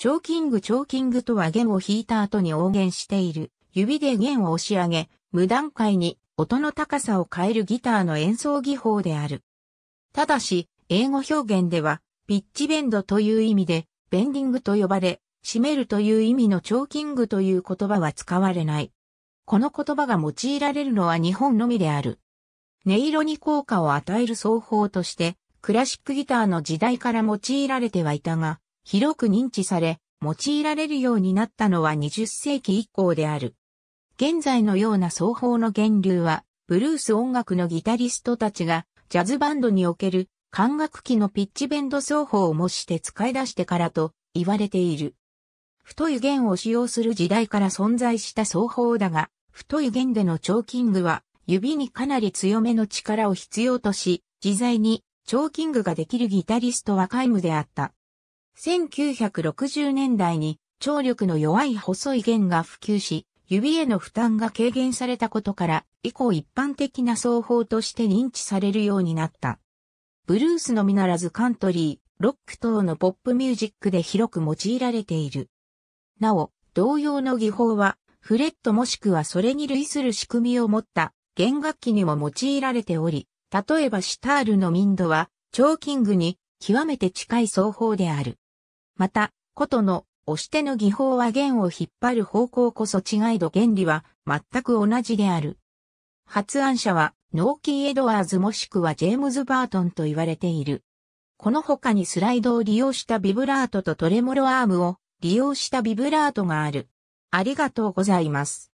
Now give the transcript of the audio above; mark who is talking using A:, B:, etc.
A: チョーキングチョーキングとは弦を弾いた後に音源している。指で弦を押し上げ、無段階に音の高さを変えるギターの演奏技法である。ただし、英語表現では、ピッチベンドという意味で、ベンディングと呼ばれ、締めるという意味のチョーキングという言葉は使われない。この言葉が用いられるのは日本のみである。音色に効果を与える奏法として、クラシックギターの時代から用いられてはいたが、広く認知され、用いられるようになったのは20世紀以降である。現在のような奏法の源流は、ブルース音楽のギタリストたちが、ジャズバンドにおける管楽器のピッチベンド奏法を模して使い出してからと言われている。太い弦を使用する時代から存在した奏法だが、太い弦でのチョーキングは、指にかなり強めの力を必要とし、自在にチョーキングができるギタリストは皆無であった。1960年代に聴力の弱い細い弦が普及し、指への負担が軽減されたことから、以降一般的な奏法として認知されるようになった。ブルースのみならずカントリー、ロック等のポップミュージックで広く用いられている。なお、同様の技法は、フレットもしくはそれに類する仕組みを持った弦楽器にも用いられており、例えばシタールの民度は、チョーキングに極めて近い奏法である。また、ことの押し手の技法は弦を引っ張る方向こそ違いど原理は全く同じである。発案者はノーキー・エドワーズもしくはジェームズ・バートンと言われている。この他にスライドを利用したビブラートとトレモロアームを利用したビブラートがある。ありがとうございます。